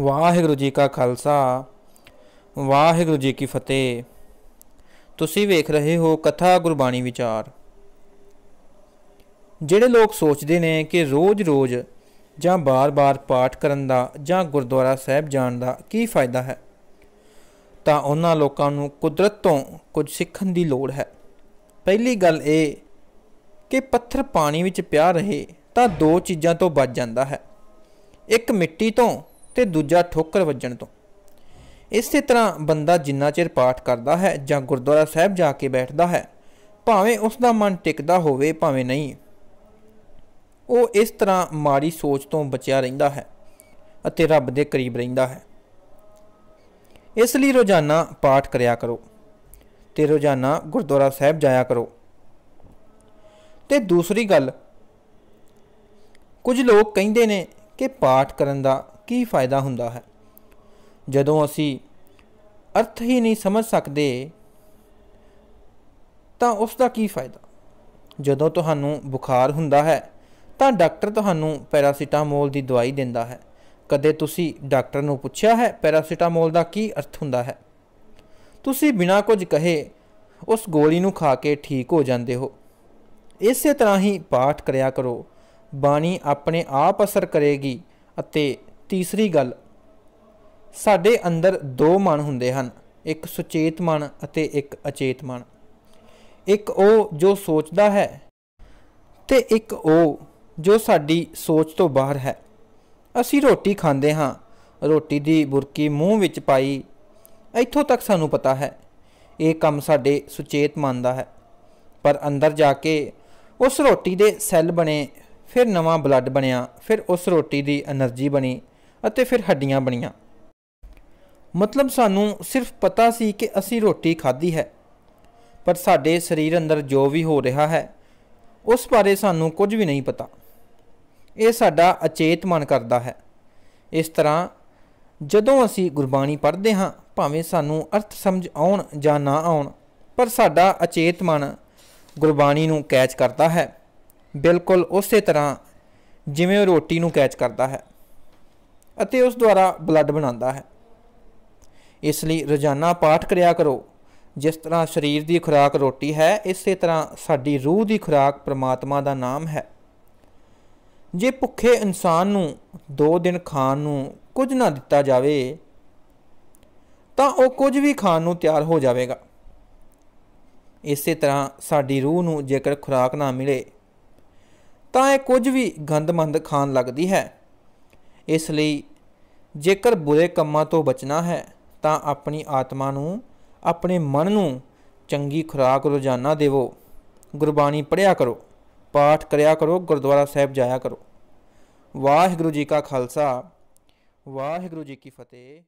ਵਾਹਿਗੁਰੂ ਜੀ ਕਾ ਖਾਲਸਾ ਵਾਹਿਗੁਰੂ ਜੀ ਕੀ ਫਤਿਹ ਤੁਸੀਂ ਵੇਖ ਰਹੇ ਹੋ ਕਥਾ ਗੁਰਬਾਣੀ ਵਿਚਾਰ ਜਿਹੜੇ ਲੋਕ ਸੋਚਦੇ ਨੇ ਕਿ ਰੋਜ਼-ਰੋਜ਼ ਜਾਂ ਬਾਰ-ਬਾਰ ਪਾਠ ਕਰਨ ਦਾ ਜਾਂ ਗੁਰਦੁਆਰਾ ਸਾਹਿਬ ਜਾਣ ਦਾ ਕੀ ਫਾਇਦਾ ਹੈ ਤਾਂ ਉਹਨਾਂ ਲੋਕਾਂ ਨੂੰ ਕੁਦਰਤ ਤੋਂ ਕੁਝ ਸਿੱਖਣ ਦੀ ਲੋੜ ਹੈ ਪਹਿਲੀ ਗੱਲ ਇਹ ਕਿ ਪੱਥਰ ਪਾਣੀ ਵਿੱਚ ਪਿਆ ਰਹੇ ਤਾਂ ਦੋ ਚੀਜ਼ਾਂ ਤੋਂ ਬਚ ਜਾਂਦਾ ਹੈ ਇੱਕ ਮਿੱਟੀ ਤੋਂ ਤੇ ਦੂਜਾ ਠੋਕਰ ਵੱਜਣ ਤੋਂ ਇਸੇ ਤਰ੍ਹਾਂ ਬੰਦਾ ਜਿੰਨਾ ਚਿਰ ਪਾਠ ਕਰਦਾ ਹੈ ਜਾਂ ਗੁਰਦੁਆਰਾ ਸਾਹਿਬ ਜਾ ਕੇ ਬੈਠਦਾ ਹੈ ਭਾਵੇਂ ਉਸ ਦਾ ਮਨ ਟਿਕਦਾ ਹੋਵੇ ਭਾਵੇਂ ਨਹੀਂ ਉਹ ਇਸ ਤਰ੍ਹਾਂ ਮਾੜੀ ਸੋਚ ਤੋਂ ਬਚਿਆ ਰਹਿੰਦਾ ਹੈ ਅਤੇ ਰੱਬ ਦੇ ਕਰੀਬ ਰਹਿੰਦਾ ਹੈ ਇਸ ਲਈ ਰੋਜ਼ਾਨਾ ਪਾਠ ਕਰਿਆ ਕਰੋ ਤੇ ਰੋਜ਼ਾਨਾ ਗੁਰਦੁਆਰਾ ਸਾਹਿਬ ਜਾਇਆ ਕਰੋ ਤੇ ਦੂਸਰੀ ਗੱਲ ਕੁਝ ਲੋਕ ਕਹਿੰਦੇ ਨੇ ਕਿ ਪਾਠ ਕਰਨ ਦਾ ਕੀ ਫਾਇਦਾ ਹੁੰਦਾ ਹੈ ਜਦੋਂ ਅਸੀਂ ਅਰਥ ਹੀ ਨਹੀਂ ਸਮਝ ਸਕਦੇ ਤਾਂ ਉਸ ਦਾ ਕੀ ਫਾਇਦਾ ਜਦੋਂ ਤੁਹਾਨੂੰ ਬੁਖਾਰ ਹੁੰਦਾ ਹੈ ਤਾਂ ਡਾਕਟਰ ਤੁਹਾਨੂੰ ਪੈਰਾਸੀਟਾਮੋਲ ਦੀ ਦਵਾਈ ਦਿੰਦਾ ਹੈ ਕਦੇ ਤੁਸੀਂ ਡਾਕਟਰ ਨੂੰ ਪੁੱਛਿਆ ਹੈ ਪੈਰਾਸੀਟਾਮੋਲ ਦਾ ਕੀ ਅਰਥ ਹੁੰਦਾ ਹੈ ਤੁਸੀਂ ਬਿਨਾਂ ਕੁਝ ਕਹੇ ਉਸ ਗੋਲੀ ਨੂੰ ਖਾ ਕੇ ਠੀਕ ਹੋ ਜਾਂਦੇ ਹੋ ਇਸੇ ਤਰ੍ਹਾਂ ਹੀ ਪਾਠ ਕਰਿਆ ਕਰੋ ਬਾਣੀ ਆਪਣੇ ਆਪ ਅਸਰ ਕਰੇਗੀ ਅਤੇ ਤੀਸਰੀ ਗੱਲ ਸਾਡੇ ਅੰਦਰ ਦੋ ਮਨ ਹੁੰਦੇ ਹਨ ਇੱਕ ਸੁਚੇਤ ਮਨ ਅਤੇ ਇੱਕ ਅਚੇਤ ਮਨ ਇੱਕ ਉਹ ਜੋ ਸੋਚਦਾ ਹੈ ਤੇ ਇੱਕ ਉਹ ਜੋ ਸਾਡੀ ਸੋਚ ਤੋਂ ਬਾਹਰ ਹੈ ਅਸੀਂ ਰੋਟੀ ਖਾਂਦੇ ਹਾਂ ਰੋਟੀ ਦੀ ਬੁਰਕੀ ਮੂੰਹ ਵਿੱਚ ਪਾਈ ਇੱਥੋਂ ਤੱਕ ਸਾਨੂੰ ਪਤਾ ਹੈ ਇਹ ਕੰਮ ਸਾਡੇ ਸੁਚੇਤ ਮਨ ਦਾ ਹੈ ਪਰ ਅੰਦਰ ਜਾ ਕੇ ਉਸ ਰੋਟੀ ਦੇ ਸੈੱਲ ਬਣੇ ਫਿਰ ਨਵਾਂ ਬਲੱਡ ਬਣਿਆ ਫਿਰ ਉਸ ਰੋਟੀ ਦੀ એનર્ਜੀ ਬਣੀ ਅਤੇ ਫਿਰ ਹੱਡੀਆਂ ਬਣੀਆਂ ਮਤਲਬ ਸਾਨੂੰ ਸਿਰਫ ਪਤਾ ਸੀ ਕਿ ਅਸੀਂ ਰੋਟੀ ਖਾਧੀ ਹੈ ਪਰ ਸਾਡੇ ਸਰੀਰ ਅੰਦਰ ਜੋ ਵੀ ਹੋ ਰਿਹਾ ਹੈ ਉਸ ਬਾਰੇ ਸਾਨੂੰ ਕੁਝ ਵੀ ਨਹੀਂ ਪਤਾ ਇਹ ਸਾਡਾ ਅਚੇਤ ਮਨ ਕਰਦਾ ਹੈ ਇਸ ਤਰ੍ਹਾਂ ਜਦੋਂ ਅਸੀਂ ਗੁਰਬਾਣੀ ਪੜ੍ਹਦੇ ਹਾਂ ਭਾਵੇਂ ਸਾਨੂੰ ਅਰਥ ਸਮਝ ਆਉਣ ਜਾਂ ਨਾ ਆਉਣ ਪਰ ਸਾਡਾ ਅਚੇਤ ਮਨ ਗੁਰਬਾਣੀ ਨੂੰ ਕੈਚ ਕਰਦਾ ਹੈ ਬਿਲਕੁਲ ਉਸੇ ਤਰ੍ਹਾਂ ਜਿਵੇਂ ਰੋਟੀ ਨੂੰ ਕੈਚ ਕਰਦਾ ਹੈ ਅਤੇ ਉਸ ਦੁਆਰਾ ਬਲੱਡ ਬਣਾਉਂਦਾ ਹੈ ਇਸ ਲਈ ਰੋਜ਼ਾਨਾ ਪਾਠ ਕਰਿਆ ਕਰੋ ਜਿਸ ਤਰ੍ਹਾਂ ਸਰੀਰ ਦੀ ਖੁਰਾਕ ਰੋਟੀ ਹੈ ਇਸੇ ਤਰ੍ਹਾਂ ਸਾਡੀ ਰੂਹ ਦੀ ਖੁਰਾਕ ਪ੍ਰਮਾਤਮਾ ਦਾ ਨਾਮ ਹੈ ਜੇ ਭੁੱਖੇ ਇਨਸਾਨ ਨੂੰ 2 ਦਿਨ ਖਾਣ ਨੂੰ ਕੁਝ ਨਾ ਦਿੱਤਾ ਜਾਵੇ ਤਾਂ ਉਹ ਕੁਝ ਵੀ ਖਾਣ ਨੂੰ ਤਿਆਰ ਹੋ ਜਾਵੇਗਾ ਇਸੇ ਤਰ੍ਹਾਂ ਸਾਡੀ ਰੂਹ ਨੂੰ ਜੇਕਰ ਖੁਰਾਕ ਨਾ ਮਿਲੇ ਤਾਂ ਇਹ ਕੁਝ ਵੀ ਗੰਦਮੰਦ ਖਾਣ ਲੱਗਦੀ ਹੈ ਇਸ ਲਈ ਜੇਕਰ ਬੁਰੇ ਕੰਮਾਂ ਤੋਂ ਬਚਣਾ ਹੈ ਤਾਂ ਆਪਣੀ ਆਤਮਾ ਨੂੰ ਆਪਣੇ ਮਨ ਨੂੰ ਚੰਗੀ ਖੁਰਾਕ ਰੋਜ਼ਾਨਾ ਦੇਵੋ ਗੁਰਬਾਣੀ ਪੜਿਆ ਕਰੋ ਪਾਠ ਕਰਿਆ ਕਰੋ ਗੁਰਦੁਆਰਾ ਸਾਹਿਬ ਜਾਇਆ ਕਰੋ ਵਾਹਿਗੁਰੂ ਜੀ ਕਾ ਖਾਲਸਾ ਵਾਹਿਗੁਰੂ ਜੀ ਕੀ ਫਤਿਹ